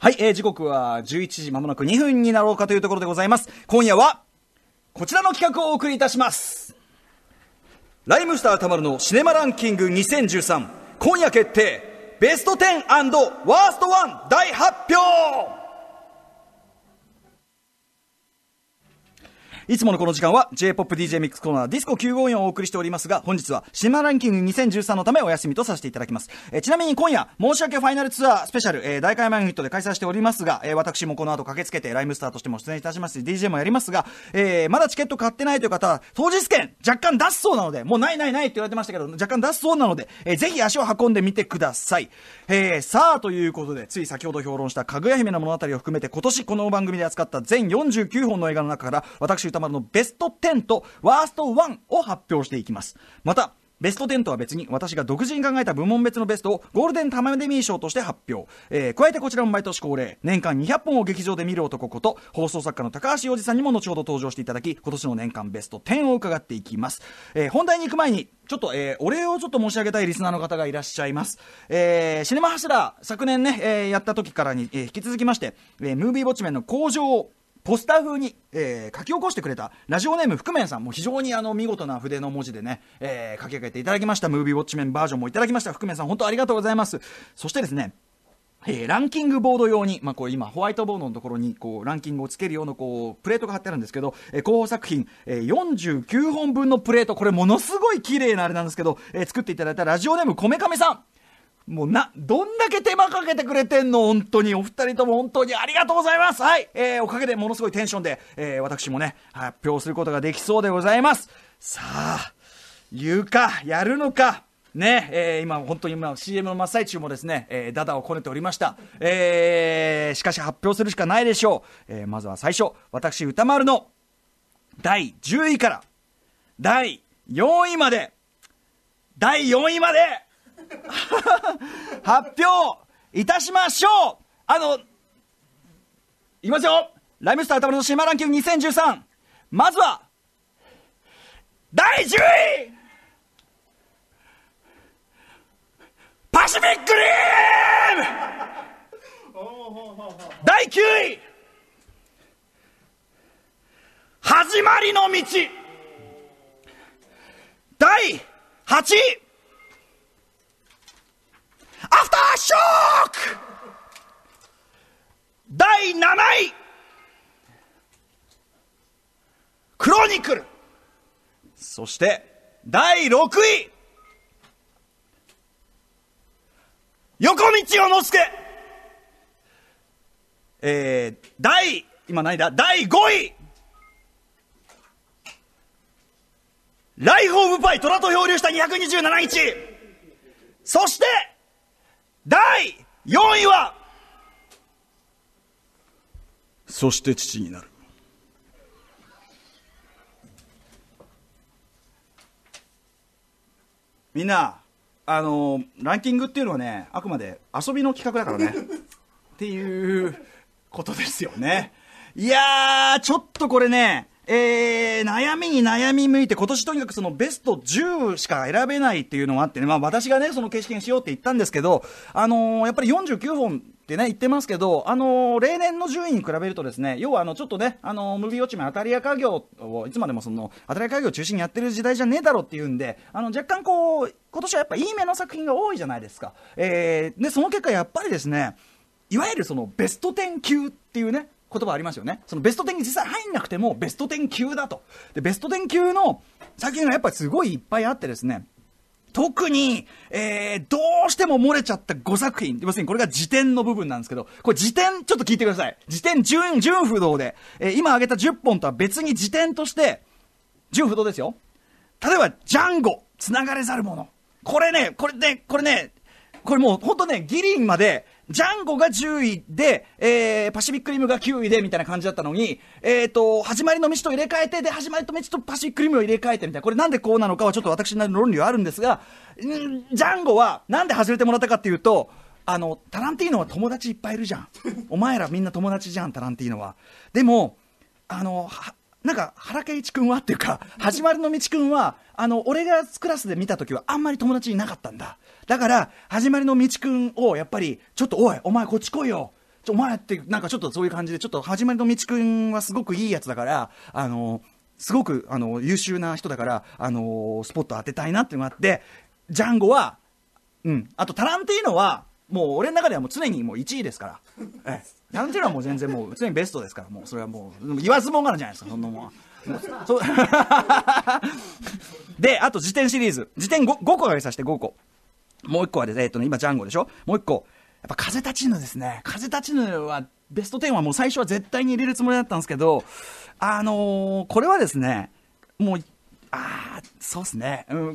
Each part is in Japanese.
はい、えー、時刻は11時まもなく2分になろうかというところでございます。今夜は、こちらの企画をお送りいたします。ライムスターたまるのシネマランキング2013、今夜決定、ベスト10ワースト1大発表いつものこの時間は J-POPDJ ミックスコーナーディスコ954をお送りしておりますが、本日はシマランキング2013のためお休みとさせていただきます。えー、ちなみに今夜、申し訳ファイナルツアースペシャル、えー、大会前のヒットで開催しておりますが、えー、私もこの後駆けつけてライムスターとしても出演いたしますし、DJ もやりますが、えー、まだチケット買ってないという方は、当日券若干出すそうなので、もうないないないって言われてましたけど、若干出すそうなので、えー、ぜひ足を運んでみてください。えー、さあ、ということで、つい先ほど評論したかぐや姫の物語を含めて、今年この番組で扱った全49本の映画の中から、私歌歌丸のベスト10とワースト1を発表していきます。また、ベスト10とは別に私が独自に考えた部門別のベストをゴールデンタマデミー賞として発表、えー、加えてこちらも毎年恒例年間200本を劇場で見る男こと放送作家の高橋洋二さんにも後ほど登場していただき今年の年間ベスト10を伺っていきます、えー、本題に行く前にちょっと、えー、お礼をちょっと申し上げたいリスナーの方がいらっしゃいます。えー、シネマ柱、昨年ね、えー、やった時からに、えー、引き続きまして、えー、ムービーボッチメンの向上をポスター風に、えー、書き起こしてくれたラジオネーム福面さんも非常にあの見事な筆の文字でね、えー、書き上げていただきましたムービーウォッチメンバージョンもいただきました覆面さん本当ありがとうございますそしてですねえー、ランキングボード用に、まあ、こう今、ホワイトボードのところにこうランキングをつけるようなこうプレートが貼ってあるんですけど、えー、候補作品、えー、49本分のプレート、これものすごい綺麗なあれなんですけど、えー、作っていただいたラジオネームこめかみさんもうな、どんだけ手間かけてくれてんの、本当に。お二人とも本当にありがとうございます。はい。えー、おかげでものすごいテンションで、えー、私もね、発表することができそうでございます。さあ、言うか、やるのか。ね、えー、今、本当に今、CM の真っ最中もですね、えー、ダダをこねておりました。えー、しかし発表するしかないでしょう。えー、まずは最初、私、歌丸の、第10位から、第4位まで、第4位まで発表いたしましょうあの、いきますよライムスターま丸の島ランキング2013まずは、第10位パシフィックリーム第9位始まりの道第8位アフターショック第7位クロニクルそして第6位横道世之助えー、第今何だ第5位ライフ・オブ・パイ虎と漂流した227日そして第4位はそして父になる。みんな、あのランキングっていうのはね、あくまで遊びの企画だからね。っていうことですよね。いやー、ちょっとこれね、えー、悩みに悩み抜いて、今年とにかくそのベスト10しか選べないっていうのがあってね、まあ私がね、その景色にしようって言ったんですけど、あのー、やっぱり49本、ってね、言ってますけど、あのー、例年の順位に比べるとですね、要はあの、ちょっとね、あのー、ムービーウォッチメン、アタリア家業を、いつまでもその、アタリア家業を中心にやってる時代じゃねえだろっていうんで、あの、若干こう、今年はやっぱいい目の作品が多いじゃないですか。えー、で、その結果やっぱりですね、いわゆるそのベスト10級っていうね、言葉ありますよねそのベスト10に実際入んなくてもベスト10級だとでベスト10級の作品がやっぱりすごいいっぱいあってですね特に、えー、どうしても漏れちゃった5作品。要するにこれが辞典の部分なんですけど、これ辞典、ちょっと聞いてください。辞典純、純不動で、えー、今挙げた10本とは別に辞典として、純不動ですよ。例えば、ジャンゴ、繋がれざるもの。これね、これね、これね、これもう本当ね、ギリンまで、ジャンゴが10位で、えー、パシフィックリムが9位で、みたいな感じだったのに、えっ、ー、と、始まりの道と入れ替えて、で、始まりと道とパシフィックリムを入れ替えてみたいな、これなんでこうなのかはちょっと私なりの論理はあるんですが、んジャンゴは、なんで外れてもらったかっていうと、あの、タランティーノは友達いっぱいいるじゃん。お前らみんな友達じゃん、タランティーノは。でも、あの、なんか原敬一君はっていうか始まりの道君はあの俺がクラスで見た時はあんまり友達いなかったんだだから、始まりのみちくんを、やっぱり、ちょっと、おい、お前こっち来いよ。お前って、なんかちょっとそういう感じで、ちょっと、始まりのみちくんはすごくいいやつだから、あの、すごく、あの、優秀な人だから、あの、スポット当てたいなっていうのがあって、ジャンゴは、うん。あと、タランティーノは、もう俺の中ではもう常にもう1位ですから。ええ。なンていうはもう全然もう常にベストですから、もうそれはもう、言わずもんがあるじゃないですか、そんなもん。で、あと辞典シリーズ。辞典 5, 5個上げさせて5個。もう一個はですね、えっとね、今ジャンゴでしょもう一個、やっぱ風立ちぬですね。風立ちぬは、ベスト10はもう最初は絶対に入れるつもりだったんですけど、あのー、これはですね、もう、ああ、そうですね。うん、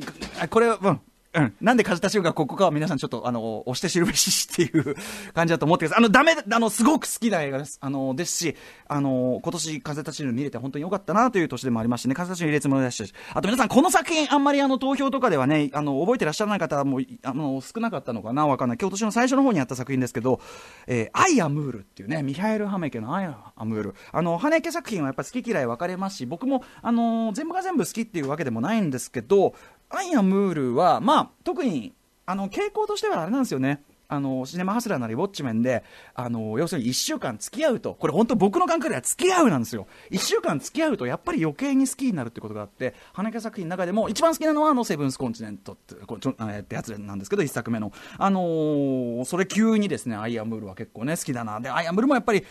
これは、うん、うん、なんで梶田修がここかは皆さんちょっと、あの、押して知るべしっていう感じだと思ってください。あの、ダメ、あの、すごく好きな映画です。あの、ですし、あの、今年風ちぬ見れて本当に良かったなという年でもありましてね、風ちぬ入れつもりでし、あと皆さんこの作品あんまりあの、投票とかではね、あの、覚えてらっしゃらない方も、あの、少なかったのかなわかんない。今日年の最初の方にあった作品ですけど、えー、アイアムールっていうね、ミハエル・ハメケのアイアムール。あの、ハネケ作品はやっぱ好き嫌い分かれますし、僕も、あの、全部が全部好きっていうわけでもないんですけど、アイアン・ムールは、まあ、特に、あの、傾向としてはあれなんですよね。あの、シネマハスラーなりウォッチメンで、あの、要するに1週間付き合うと、これ本当僕の感覚では付き合うなんですよ。1週間付き合うと、やっぱり余計に好きになるってことがあって、花毛作品の中でも一番好きなのは、あの、セブンスコンチネントってってやつなんですけど、1作目の。あのー、それ急にですね、アイアムールは結構ね、好きだな。で、アイアムールもやっぱり、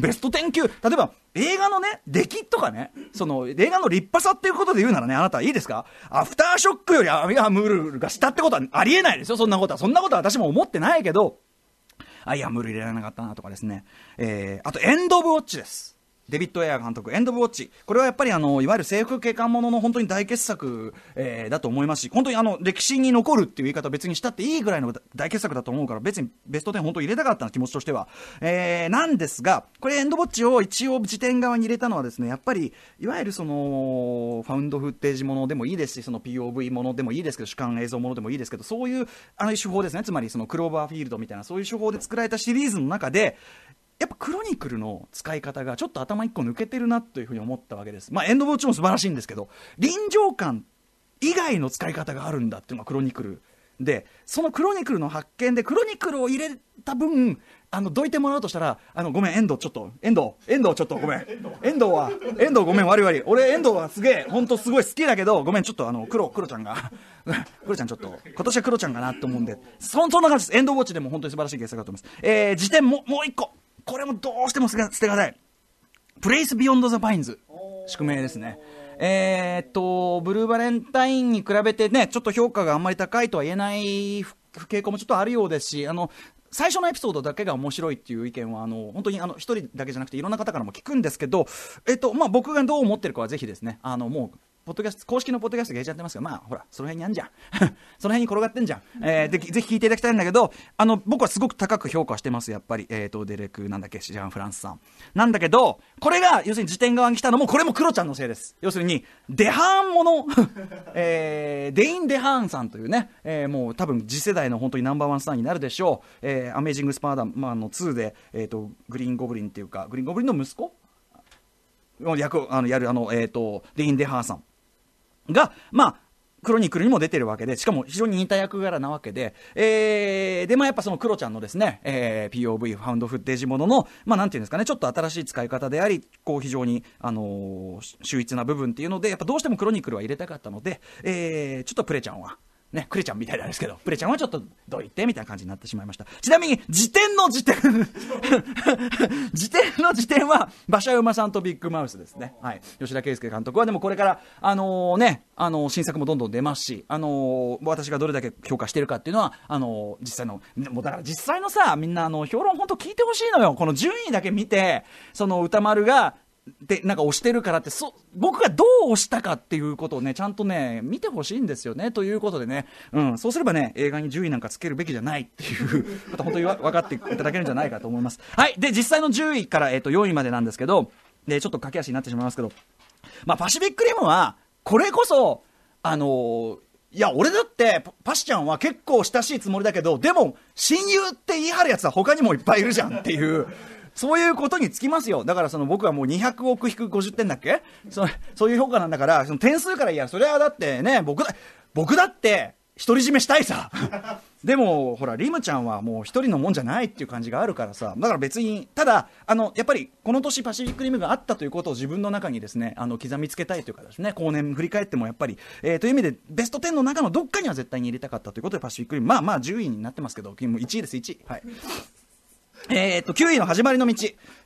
ベスト10級、例えば、映画のね、出来とかね、その、映画の立派さっていうことで言うならね、あなたいいですかアフターショックよりアミガムールがしたってことはありえないですよ、そんなことは。そんなことは私も思ってないけど、アイアムール入れられなかったなとかですね。えー、あと、エンド・オブ・ウォッチです。デビッド・エア監督、エンド・ウォッチ、これはやっぱりあのいわゆる制服警官ものの本当に大傑作、えー、だと思いますし、本当にあの歴史に残るっていう言い方、別にしたっていいぐらいの大傑作だと思うから、別にベスト10、本当入れたかったな、気持ちとしては。えー、なんですが、これ、エンド・ウォッチを一応、辞典側に入れたのは、ですねやっぱりいわゆるそのファウンドフッテージものでもいいですし、その POV ものでもいいですけど、主観映像ものでもいいですけど、そういうあの手法ですね、つまりそのクローバーフィールドみたいな、そういう手法で作られたシリーズの中で、やっぱクロニクルの使い方がちょっと頭一個抜けてるなというふうに思ったわけです。まあ、エンドォッチも素晴らしいんですけど、臨場感以外の使い方があるんだっていうのがクロニクルで、そのクロニクルの発見で、クロニクルを入れた分、あの、どいてもらうとしたら、あの、ごめん、遠藤、ちょっと、遠藤、遠藤、ちょっと、ごめん。遠藤は、遠藤、ごめん、悪い悪い。俺、遠藤はすげえ、本当すごい好きだけど、ごめん、ちょっと、あの、黒、黒ちゃんが、黒ちゃんちょっと、今年は黒ちゃんかなと思うんで、そ、そんな感じです。遠藤ウォッチでも本当に素晴らしい傑作だと思います。えー、時点も、もう一個。これもどうしても捨ててたい。プレイスビヨンドザパインズ。宿命ですね。えー、っと、ブルーバレンタインに比べてね、ちょっと評価があんまり高いとは言えない傾向もちょっとあるようですし、あの、最初のエピソードだけが面白いっていう意見は、あの、本当にあの、一人だけじゃなくていろんな方からも聞くんですけど、えっと、まあ、僕がどう思ってるかはぜひですね、あの、もう、ポッドキャスト、公式のポッドキャストが入れちゃってますけど、まあ、ほら、その辺にあんじゃん。その辺に転がってんじゃん。えー、で、ぜひ聞いていただきたいんだけど、あの、僕はすごく高く評価してます、やっぱり。えっ、ー、と、デレク、なんだっけ、ジャン・フランスさん。なんだけど、これが、要するに辞典側に来たのも、これもクロちゃんのせいです。要するに、デハーンもの、えー、デイン・デハーンさんというね、えー、もう多分次世代の本当にナンバーワンスターになるでしょう。えー、アメージング・スパーダマンの2で、えっ、ー、と、グリーン・ゴブリンっていうか、グリーン・ゴブリンの息子役をあのやる、あの、えっ、ー、と、デイン・デハーンさん。が、まあ、クロニクルにも出てるわけで、しかも非常に似た役柄なわけで、えー、で、まあ、やっぱそのクロちゃんのですね、えー、POV、ファウンドフッテージものの、まあ、なんていうんですかね、ちょっと新しい使い方であり、こう非常に、あのー、秀逸な部分っていうので、やっぱどうしてもクロニクルは入れたかったので、えー、ちょっとプレちゃんは、ね、クレちゃんみたいなんですけど、プレちゃんはちょっとどう言ってみたいな感じになってしまいました。ちなみに、辞 典の辞典辞典の辞典は、馬車馬さんとビッグマウスですね。はい。吉田圭介監督は、でもこれから、あのー、ね、あのー、新作もどんどん出ますし、あのー、私がどれだけ評価してるかっていうのは、あの実際の、もうだから実際のさ、みんなあの、評論本当聞いてほしいのよ。この順位だけ見て、その歌丸が、で、なんか押してるからって、そ、僕がどう押したかっていうことをね、ちゃんとね、見てほしいんですよね、ということでね、うん、そうすればね、映画に順位なんかつけるべきじゃないっていう、また本当に分かっていただけるんじゃないかと思います。はい、で、実際の10位から、えっ、ー、と、4位までなんですけど、で、ちょっと駆け足になってしまいますけど、まあ、パシフィックリムは、これこそ、あのー、いや、俺だって、パシちゃんは結構親しいつもりだけど、でも、親友って言い張るやつは他にもいっぱいいるじゃんっていう、そういうことにつきますよ。だからその僕はもう200億引く50点だっけそそういう評価なんだから、その点数からいや、それはだってね、僕だ、僕だって、独り占めしたいさ でもほらリムちゃんはもう一人のもんじゃないっていう感じがあるからさだから別にただあのやっぱりこの年パシフィックリムがあったということを自分の中にですねあの刻みつけたいというかですね後年振り返ってもやっぱり、えー、という意味でベスト10の中のどっかには絶対に入れたかったということでパシフィックリムまあまあ10位になってますけども1位です1位はいえー、と9位の始まりの道、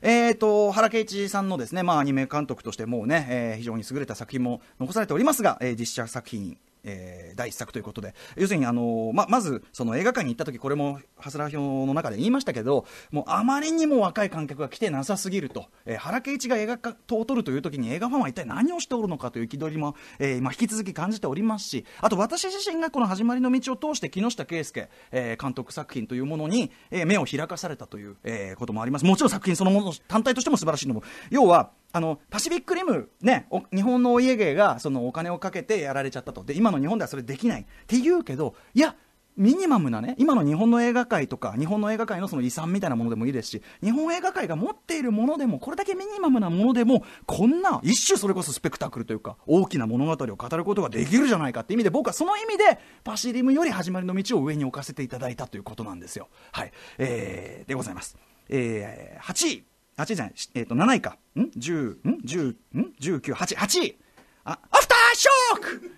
えー、と原敬一さんのですね、まあ、アニメ監督としてもうね、えー、非常に優れた作品も残されておりますが、えー、実写作品えー、第一作ということで要するに、あのー、ままずその映画館に行った時これも蓮田表の中で言いましたけどもうあまりにも若い観客が来てなさすぎると、えー、原敬一が映画館を撮るという時に映画ファンは一体何をしておるのかという憤りも、え今引き続き感じておりますしあと私自身がこの始まりの道を通して木下圭介、え監督作品というものに、え目を開かされたという、えこともありますもちろん作品そのもの単体としても素晴らしいのも要はあのパシフィックリム、ね、日本のお家芸がそのお金をかけてやられちゃったとで今の日本ではそれできないって言うけどいやミニマムなね、今の日本の映画界とか、日本の映画界のその遺産みたいなものでもいいですし、日本映画界が持っているものでも、これだけミニマムなものでも、こんな一種それこそスペクタクルというか、大きな物語を語ることができるじゃないかって意味で、僕はその意味で、パシリムより始まりの道を上に置かせていただいたということなんですよ。はい。えー、でございます。えー、8位。8位じゃない、えっ、ー、と、7位か。ん ?10、ん ?10、ん ?19、8、8位あ、アフターショック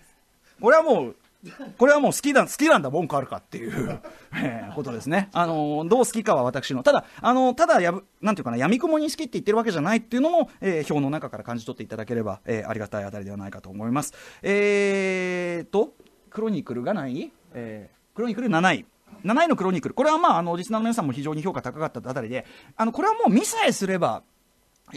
これはもう、これはもう好きだ、好きなんだ、文句あるかっていうえー、ことですね。あの、どう好きかは私の。ただ、あの、ただやぶ、なんていうかな、闇雲に好きって言ってるわけじゃないっていうのも、えー、表の中から感じ取っていただければ、えー、ありがたいあたりではないかと思います。えーと、クロニクルがないえー、クロニクル7位。7位のクロニクル、これはまあ、あの、リスナーの皆さんも非常に評価高かったあたりで、あの、これはもう見さえすれば、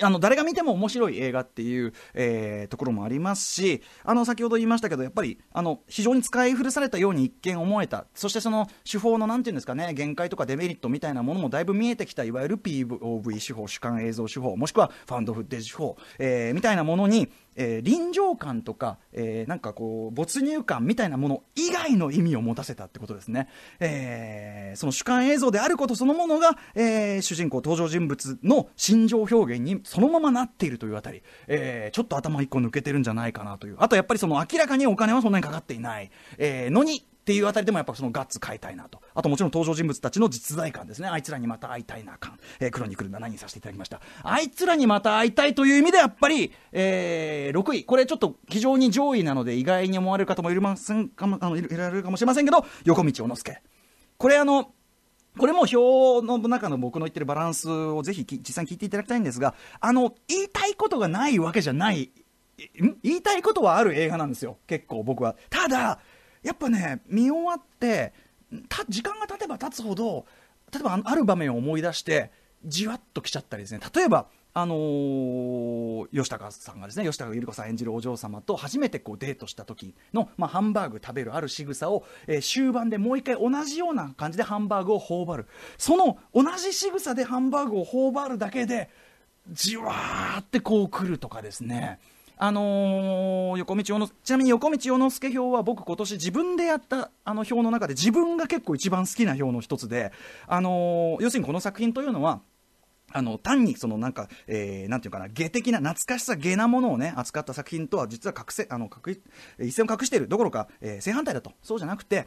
あの誰が見ても面白い映画っていう、えー、ところもありますしあの先ほど言いましたけどやっぱりあの非常に使い古されたように一見思えたそしてその手法の何て言うんですかね限界とかデメリットみたいなものもだいぶ見えてきたいわゆる POV 手法主観映像手法もしくはファンドフッテージ手法、えー、みたいなものにえー、臨場感とか、えー、なんかこう没入感みたいなもの以外の意味を持たせたってことですね、えー、その主観映像であることそのものが、えー、主人公登場人物の心情表現にそのままなっているというあたり、えー、ちょっと頭一個抜けてるんじゃないかなというあとやっぱりその明らかにお金はそんなにかかっていない、えー、のにっていうあたりでもやっぱそのガッツ変えたいなとあともちろん登場人物たちの実在感ですねあいつらにまた会いたいな感、えー、クロニクル7にさせていただきましたあいつらにまた会いたいという意味でやっぱり、えー、6位これちょっと非常に上位なので意外に思われる方もいませんかあのいられるかもしれませんけど横道小之助これあのこれも表の中の僕の言ってるバランスをぜひ実際に聞いていただきたいんですが、あの、言いたいことがないわけじゃない、言いたいことはある映画なんですよ、結構僕は。ただ、やっぱね見終わってた時間が経てば経つほど例えばある場面を思い出してじわっときちゃったりですね例えばあのー、吉高さんがですね吉高由里子さん演じるお嬢様と初めてこうデートした時の、まあ、ハンバーグ食べるある仕草を、えー、終盤でもう一回同じような感じでハンバーグを頬張るその同じ仕草でハンバーグを頬張るだけでじわーってこう来るとかですねあのー、横道のちなみに横道洋之助表は僕今年自分でやったあの表の中で自分が結構一番好きな表の一つで、あのー、要するにこの作品というのはあの、単にそのなんか、えー、なんていうかな、下的な懐かしさ、下なものをね、扱った作品とは実は隠せ、あの、隠、一線を隠しているどころか、えー、正反対だと。そうじゃなくて、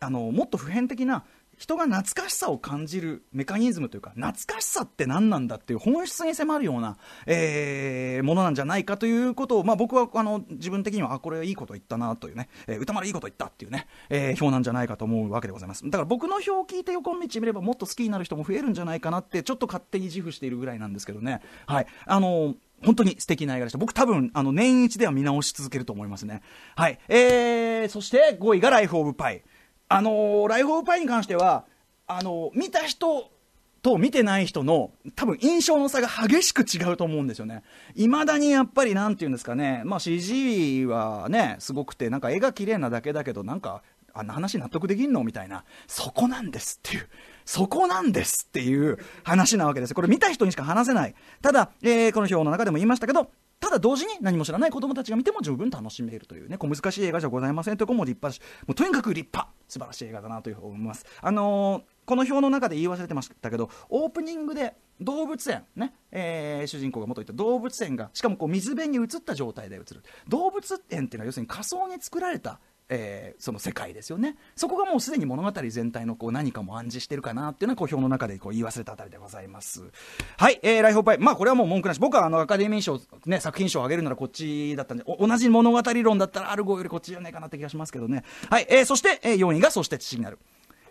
あの、もっと普遍的な、人が懐かしさを感じるメカニズムというか、懐かしさって何なんだっていう本質に迫るような、えー、ものなんじゃないかということを、まあ、僕はあの自分的には、あ、これいいこと言ったなというね、えー、歌丸いいこと言ったっていうね、えー、表なんじゃないかと思うわけでございます。だから僕の表を聞いて横道見ればもっと好きになる人も増えるんじゃないかなって、ちょっと勝手に自負しているぐらいなんですけどね。はい。あの本当に素敵な映画でした。僕多分、あの、年一では見直し続けると思いますね。はい。えー、そして5位がライフオブパイ。あのー、ライフ・オブ・パイに関しては、あのー、見た人と見てない人の多分印象の差が激しく違うと思うんですよね。いまだにやっぱり何て言うんですかね、まあ、CG はね、すごくて、なんか絵が綺麗なだけだけど、なんか、あんな話納得できんのみたいな、そこなんですっていう。そこなんですっていう話なわけです。これ見た人にしか話せない。ただ、えー、この表の中でも言いましたけど、ただ同時に何も知らない子供たちが見ても十分楽しめるというね、う難しい映画じゃございませんというこも立派し、もうとにかく立派、素晴らしい映画だなというふうに思います。あのーこの表の中で言い忘れてましたけどオープニングで動物園ね、えー、主人公が元言った動物園がしかもこう水辺に移った状態で映る動物園っていうのは要するに仮想に作られたえー、その世界ですよねそこがもうすでに物語全体のこう何かも暗示してるかなっていうのは表の中でこう言い忘れたあたりでございますはい、えー、ライフ・オブ・パイまあこれはもう文句なし僕はあのアカデミー賞、ね、作品賞をあげるならこっちだったんで同じ物語論だったらアルゴよりこっちじゃないかなって気がしますけどねはい、えー、そして、えー、4位が「そして父になる」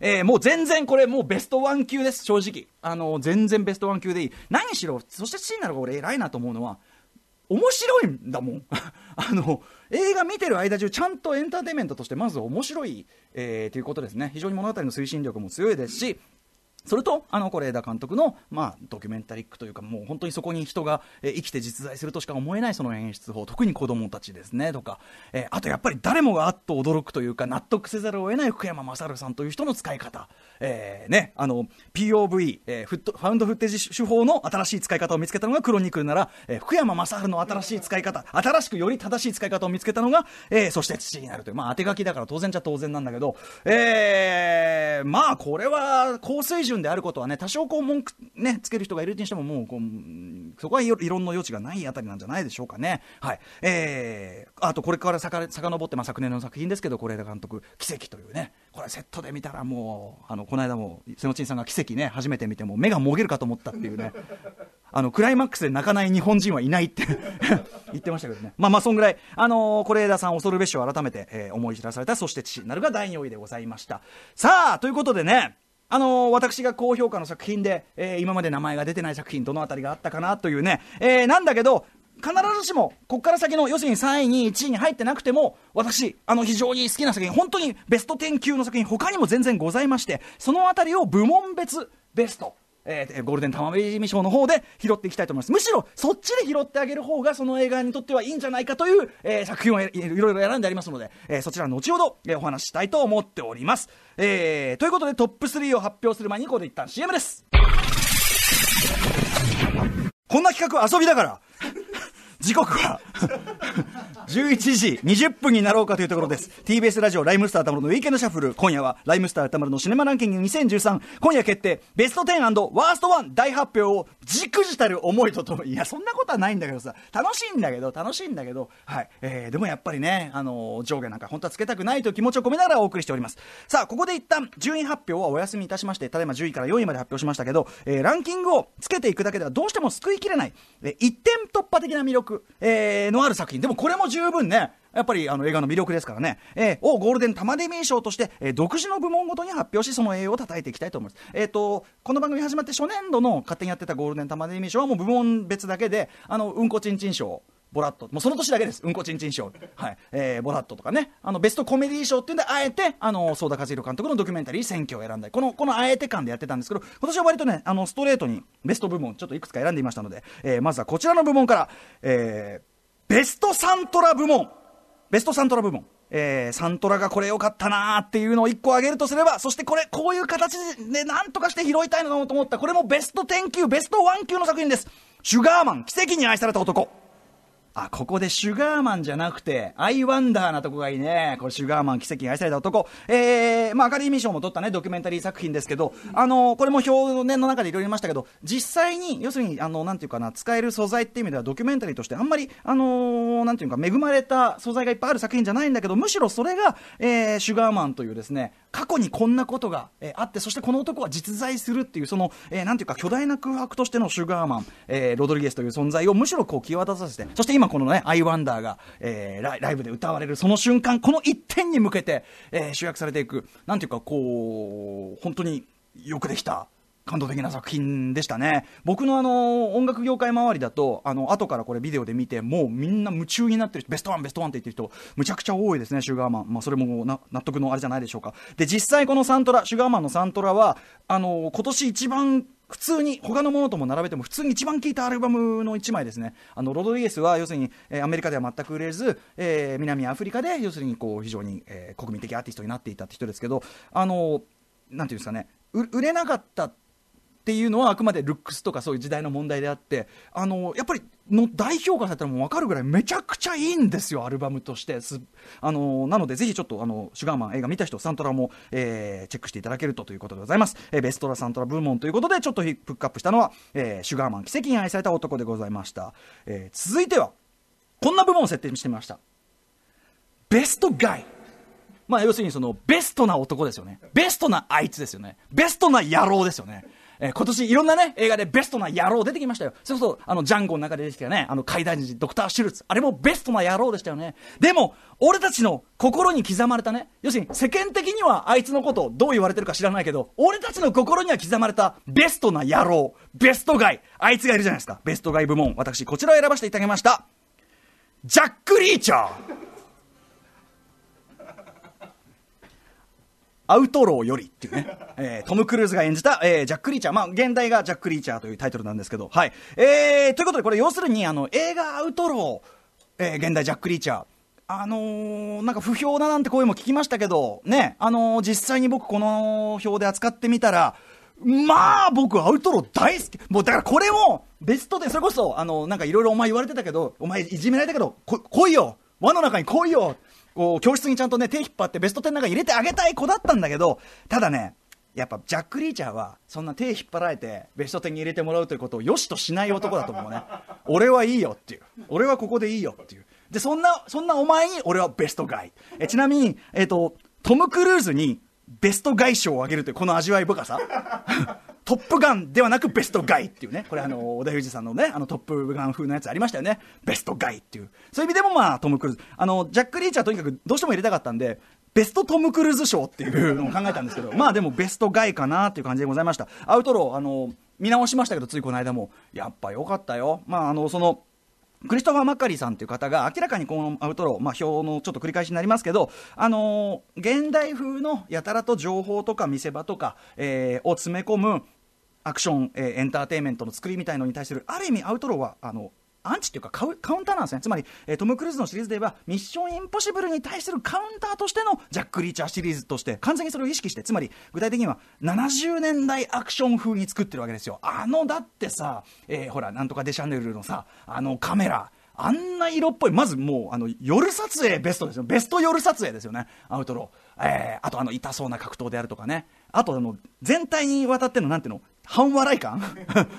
えー、もう全然これもうベストワン級です正直あの全然ベストワン級でいい何しろそして父になるが俺偉いなと思うのは面白いんだもん あの映画見てる間中ちゃんとエンターテインメントとしてまず面白い、えー、ということですね非常に物語の推進力も強いですしそれと、あの、是枝監督の、まあ、ドキュメンタリックというか、もう本当にそこに人が、え生きて実在するとしか思えないその演出法、特に子供たちですね、とか、えあとやっぱり誰もがあっと驚くというか、納得せざるを得ない福山雅治さんという人の使い方、えー、ね、あの、POV、えー、フファウンドフッテージ手法の新しい使い方を見つけたのがクロニクルなら、えー、福山雅治の新しい使い方、新しくより正しい使い方を見つけたのが、えー、そして父になるという、まあ、当て書きだから当然じゃ当然なんだけど、えー、まあ、これは、高水準準であることはね多少こう文句、ね、つける人がいるにしてももうこうそこは異論の余地がないあたりなんじゃないでしょうかね。はいえー、あとこれからさか遡って、まあ、昨年の作品ですけど是枝監督「奇跡」というねこれセットで見たらもうあのこの間も瀬野ちんさんが「奇跡ね」初めて見ても目がもげるかと思ったっていうねあのクライマックスで泣かない日本人はいないって 言ってましたけどねまあまあそんぐらいあの是、ー、枝さん恐るべしを改めて、えー、思い知らされたそして父なるが第4位でございましたさあということでねあのー、私が高評価の作品で、えー、今まで名前が出てない作品どの辺りがあったかなというね、えー、なんだけど必ずしもここから先の要するに3位2位1位に入ってなくても私あの非常に好きな作品本当にベスト10級の作品他にも全然ございましてその辺りを部門別ベストえー、ゴールデンタマメジミ賞の方で拾っていきたいと思いますむしろそっちで拾ってあげる方がその映画にとってはいいんじゃないかという、えー、作品をいろいろ選んでありますので、えー、そちら後ほど、えー、お話ししたいと思っております、えー、ということでトップ3を発表する前にここで一旦 CM ですこんな企画遊びだから時刻は11 時20分になろうかというところです TBS ラジオライムスター歌丸のウィーケンドシャッフル今夜はライムスター歌丸のシネマランキング2013今夜決定ベスト10ワースト1大発表をじくじたる思いとともにいやそんなことはないんだけどさ楽しいんだけど楽しいんだけどはい、えー、でもやっぱりねあのー、上下なんか本当はつけたくないという気持ちを込めながらお送りしておりますさあここで一旦順位発表はお休みいたしましてただいま10位から4位まで発表しましたけど、えー、ランキングをつけていくだけではどうしても救いきれない、えー、一点突破的な魅力えー、のある作品。でもこれも十分ね、やっぱりあの映画の魅力ですからね、えー、をゴールデンタマデミー賞として、えー、独自の部門ごとに発表し、その栄養をたいていきたいと思います。えっ、ー、と、この番組始まって初年度の勝手にやってたゴールデンタマデミー賞はもう部門別だけで、あの、うんこちんちん賞、ボラットもうその年だけですうんこちんちん賞、はいえー、ボラットとかねあのベストコメディー賞っていうんであえてあの相田和弘監督のドキュメンタリー選挙を選んだりこのこのあえて感でやってたんですけど今年は割とねあのストレートにベスト部門ちょっといくつか選んでいましたので、えー、まずはこちらの部門から、えー、ベストサントラ部門ベストサントラ部門えー、サントラがこれ良かったなーっていうのを1個挙げるとすれば、そしてこれ、こういう形でなんとかして拾いたいなと思った、これもベスト10級、ベスト1級の作品です。シュガーマン、奇跡に愛された男。あ、ここでシュガーマンじゃなくて、アイワンダーなとこがいいね。これシュガーマン奇跡に愛された男。えー、まあアカデミー賞も取ったね、ドキュメンタリー作品ですけど、あの、これも表年の中でいろいろ言いましたけど、実際に、要するに、あの、なんていうかな、使える素材っていう意味ではドキュメンタリーとしてあんまり、あのー、なんていうか、恵まれた素材がいっぱいある作品じゃないんだけど、むしろそれが、えー、シュガーマンというですね、過去にこんなことが、えー、あって、そしてこの男は実在するっていう、その、えー、なんていうか、巨大な空白としてのシュガーマン、えー、ロドリゲスという存在をむしろこう際立たせて、そして今、まこのね、アイワンダーが、えー、ライブで歌われるその瞬間、この一点に向けて、えー、集約されていく、なんていうか、こう、本当によくできた感動的な作品でしたね僕のあの音楽業界周りだとあの後からこれビデオで見てもうみんな夢中になってる人ベストワンベストワンって言ってる人むちゃくちゃ多いですねシュガーマン、まあ、それも納得のあれじゃないでしょうかで実際このサントラシュガーマンのサントラはあの今年一番普通に他のものとも並べても普通に一番聴いたアルバムの1枚ですねあのロドリゲスは要するに、えアメリカでは全く売れず、えー、南アフリカで要するにこう非常に、え国民的アーティストになっていたって人ですけどあのなんていうんですかね売れなかったっていうのはあくまでルックスとかそういう時代の問題であってあのやっぱりの代表化されたらもう分かるぐらいめちゃくちゃいいんですよアルバムとしてあのなのでぜひちょっとあのシュガーマン映画見た人サントラも、えー、チェックしていただけるとということでございます、えー、ベストラサントラ部門ということでちょっとピックアップしたのは、えー、シュガーマン奇跡に愛された男でございました、えー、続いてはこんな部門を設定してみましたベストガイまあ要するにそのベストな男ですよねベストなあいつですよねベストな野郎ですよねえー、今年いろんなね、映画でベストな野郎出てきましたよ。それこそ、あの、ジャンゴの中で出てきたね、あの、怪談人、ドクター・シュルツ。あれもベストな野郎でしたよね。でも、俺たちの心に刻まれたね、要するに世間的にはあいつのことをどう言われてるか知らないけど、俺たちの心には刻まれたベストな野郎、ベストガイ、あいつがいるじゃないですか。ベストガイ部門、私、こちらを選ばせていただきました。ジャック・リーチャーアウトローよりっていうね、えー、トム・クルーズが演じた、えー、ジャック・リーチャー、まあ、現代がジャック・リーチャーというタイトルなんですけど、はい。えー、ということで、これ、要するに、あの、映画アウトロー、えー、現代ジャック・リーチャー、あのー、なんか不評だなんて声も聞きましたけど、ね、あのー、実際に僕この表で扱ってみたら、まあ僕アウトロー大好き。もうだからこれもベストで、それこそ、あのー、なんかいろいろお前言われてたけど、お前いじめられたけど、こ来いよ輪の中に来いよこう、教室にちゃんとね、手引っ張ってベスト10なんか入れてあげたい子だったんだけど、ただね、やっぱジャック・リーチャーはそんな手引っ張られてベスト10に入れてもらうということをよしとしない男だと思うね俺はいいよっていう俺はここでいいよっていうでそんなそんなお前に俺はベストガイえちなみに、えーと、トム・クルーズにベスト外賞をあげるというこの味わい深さトップガンではなくベストガイっていうね、これあの、小田裕二さんのね、あのトップガン風のやつありましたよね。ベストガイっていう。そういう意味でもまあ、トム・クルーズ。あの、ジャック・リーチはとにかくどうしても入れたかったんで、ベストトム・クルーズ賞っていうのを考えたんですけど、まあでもベストガイかなっていう感じでございました。アウトロー、あの、見直しましたけど、ついこの間も、やっぱ良かったよ。まあ、あの、その、クリストファー・マッカリーさんという方が明らかにこのアウトロー、まあ、表のちょっと繰り返しになりますけど、あのー、現代風のやたらと情報とか見せ場とか、えー、を詰め込むアクション、えー、エンターテインメントの作りみたいのに対するある意味アウトローはあのアンチというかカウンターなんですねつまり、えトム・クルーズのシリーズではミッション・インポッシブルに対するカウンターとしてのジャック・リーチャーシリーズとして完全にそれを意識してつまり具体的には70年代アクション風に作ってるわけですよあのだってさ、えー、ほらなんとかデシャネルのさあのカメラあんな色っぽい、まずもう、あの、夜撮影ベストですよ。ベスト夜撮影ですよね。アウトロー。えー、あとあの、痛そうな格闘であるとかね。あとあの全体にわたってのなんていうの半笑い感、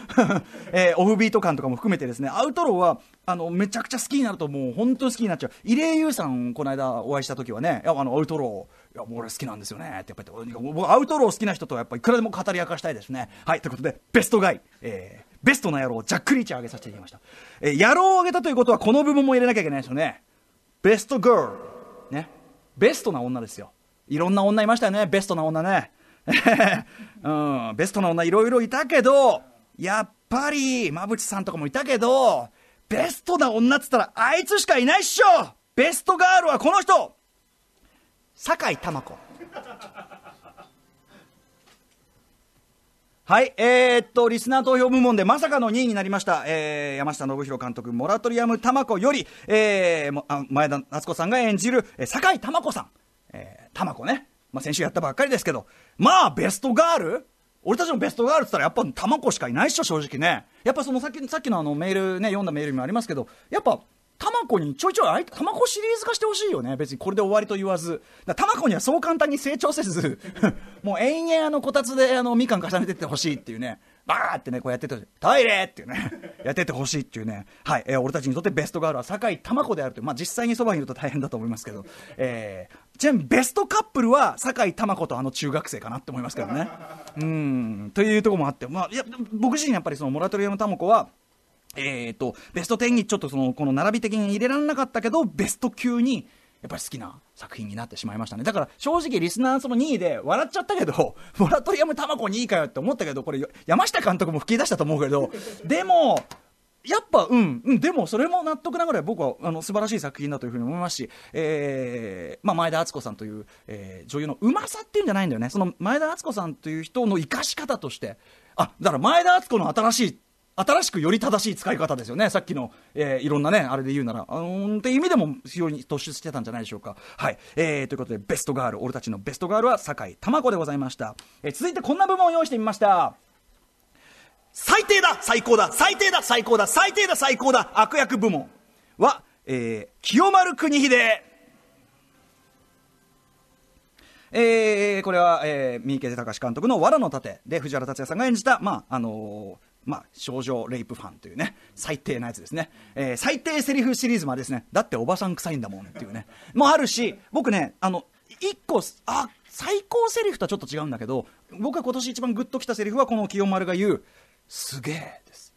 えー、オフビート感とかも含めてですねアウトローはあのめちゃくちゃ好きになるともう本当に好きになっちゃう入江優さんこの間お会いした時はねいやあのアウトローいやもう俺好きなんですよねってやっぱり僕アウトロー好きな人とはやっぱいくらでも語り明かしたいですねはいということでベストガイ、えー、ベストな野郎ジャック・リーチ上げさせていただきました、えー、野郎を上げたということはこの部分も入れなきゃいけないですよねベストガールねベストな女ですよいろんな女いましたよねベストな女ね うん、ベストな女いろいろいたけど、やっぱり、馬淵さんとかもいたけど、ベストな女っつったらあいつしかいないっしょベストガールはこの人酒井珠子。はい、えー、っと、リスナー投票部門でまさかの2位になりました、えー、山下信弘監督、モラトリアム玉子より、えー、前田敦子さんが演じる、え酒井珠子さん、えー、玉子ね、まあ、先週やったばっかりですけど、まあ、ベストガール俺たちのベストガールって言ったらやっぱこしかいないっしょ、正直ね。やっぱそのさっきさっきのあのメールね、読んだメールにもありますけど、やっぱ、タマコにちょいちょい、タマコシリーズ化してほしいよね。別にこれで終わりと言わず。タマコにはそう簡単に成長せず、もう延々あのこたつであのみかん重ねてってほしいっていうね。バーってね、こうやってて、トイレっていうね、やっててほしいっていうね。はい、えー、俺たちにとってベストガールは酒井まこであるという、まあ実際にそばにいると大変だと思いますけど、えー、ちなみにベストカップルは酒井珠子とあの中学生かなって思いますけどね。うんというとこもあって、まあ、いや僕自身やっぱりそのモラトリアム珠子はえーと、ベスト10にちょっとそのこの並び的に入れられなかったけどベスト級にやっぱり好きな作品になってしまいましたねだから正直リスナーその2位で笑っちゃったけど モラトリアムたまこ2位かよって思ったけどこれ山下監督も吹き出したと思うけどでもやっぱ、うん、うん、でもそれも納得ながら僕はあの素晴らしい作品だというふうに思いますし、えーまあ、前田敦子さんという、えー、女優のうまさっていうんじゃないんだよね、その前田敦子さんという人の生かし方として、あだから前田敦子の新しい新しくより正しい使い方ですよね、さっきの、えー、いろんなね、あれで言うなら、うん、って意味でも非常に突出してたんじゃないでしょうか。はい、えー、ということで、ベストガール、俺たちのベストガールは酒井玉子でございました。えー、続いてこんな部分を用意してみました。最低だ最高だ最低だ最高だ最低だ最高だ悪役部門は、えー、清丸国秀。えー、これは、えー、三池隆監督の「藁の盾」で藤原竜也さんが演じた、まああのーまあ、少女レイプファンというね、最低なやつですね。えー、最低セリフシリーズもあれですね、だっておばさん臭いんだもんっていうね、もあるし、僕ね、あの、一個、あ、最高セリフとはちょっと違うんだけど、僕が今年一番グッときたセリフはこの清丸が言う、すげえです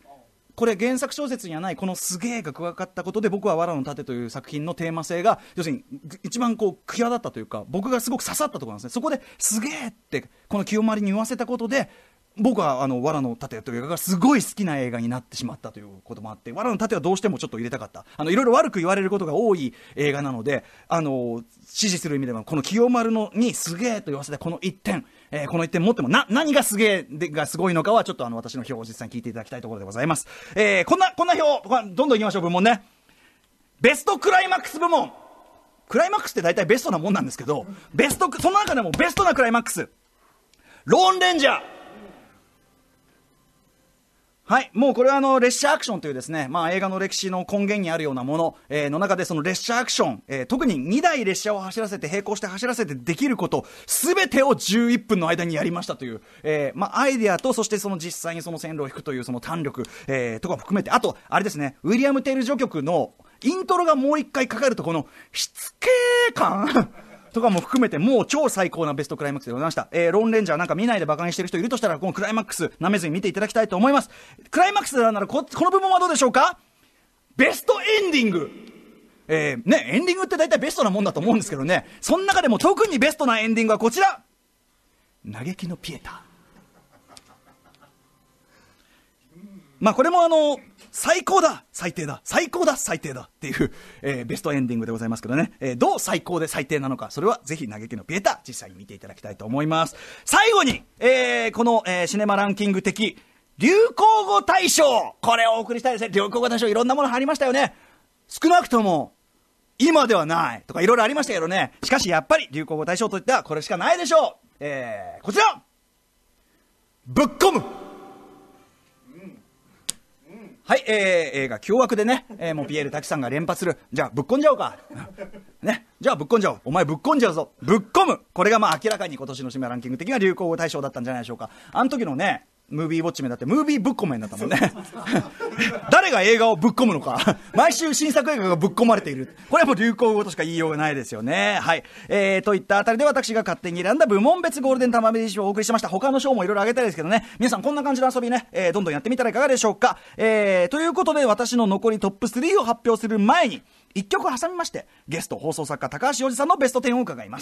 これ原作小説にはないこの「すげえ」が加わったことで僕は「藁の盾」という作品のテーマ性が要するに一番こう際立ったというか僕がすごく刺さったところなんですねそこで「すげえ」ってこの清盛に言わせたことで僕はあの藁の盾という映画がすごい好きな映画になってしまったということもあって藁の盾はどうしてもちょっと入れたかったあのいろいろ悪く言われることが多い映画なのであの支持する意味ではこの清丸のにすげえと言わせてこの1点、えー、この1点持ってもな何がすげえがすごいのかはちょっとあの私の表を実際に聞いていただきたいところでございます、えー、こんなこんな表どんどんいきましょう部門ねベストクライマックス部門クライマックスって大体ベストなもんなんですけどベストその中でもベストなクライマックスローンレンジャーはい、もうこれはあの列車アクションというですね、まあ、映画の歴史の根源にあるようなもの、えー、の中でその列車アクション、えー、特に2台列車を走らせて並行して走らせてできること全てを11分の間にやりましたという、えー、まあ、アイデアとそしてその実際にその線路を引くというその胆力、えー、とかも含めてあとあれですねウィリアム・テール序曲のイントロがもう一回かかるとこのしつけ感とかも含めて、もう超最高なベストクライマックスでございました。えー、ロンレンジャーなんか見ないで馬鹿にしてる人いるとしたら、このクライマックス、舐めずに見ていただきたいと思います。クライマックスならこ、この部門はどうでしょうかベストエンディングえー、ね、エンディングって大体ベストなもんだと思うんですけどね、その中でも特にベストなエンディングはこちら嘆きのピエタ。まあこれもあの、最高だ最低だ最高だ最低だっていう、えー、ベストエンディングでございますけどね、えー、どう最高で最低なのか、それはぜひ嘆きのピエタ、実際に見ていただきたいと思います。最後に、えー、この、えー、シネマランキング的、流行語大賞これをお送りしたいですね。流行語大賞いろんなもの入りましたよね。少なくとも、今ではないとかいろいろありましたけどね。しかしやっぱり流行語大賞といったらこれしかないでしょう。えー、こちらぶっ込むはい、えー、映画、凶悪でね、えー、もうピエール滝さんが連発する。じゃあ、ぶっこんじゃおうか。ね。じゃあ、ぶっこんじゃおう。お前、ぶっこんじゃうぞ。ぶっこむ。これがまあ、明らかに今年の締めランキング的な流行語大賞だったんじゃないでしょうか。あの時のね、ムービーウォッチメンだって、ムービーぶっこめになったもんね。誰が映画をぶっ込むのか。毎週新作映画がぶっ込まれている。これはもう流行語としか言いようがないですよね。はい。えー、といったあたりで私が勝手に選んだ部門別ゴールデン玉メディ賞をお送りしました。他の賞もいろいろあげたいですけどね。皆さんこんな感じの遊びね、えー、どんどんやってみたらいかがでしょうか。えー、ということで私の残りトップ3を発表する前に、1曲挟みまして、ゲスト放送作家高橋洋二さんのベスト10を伺います。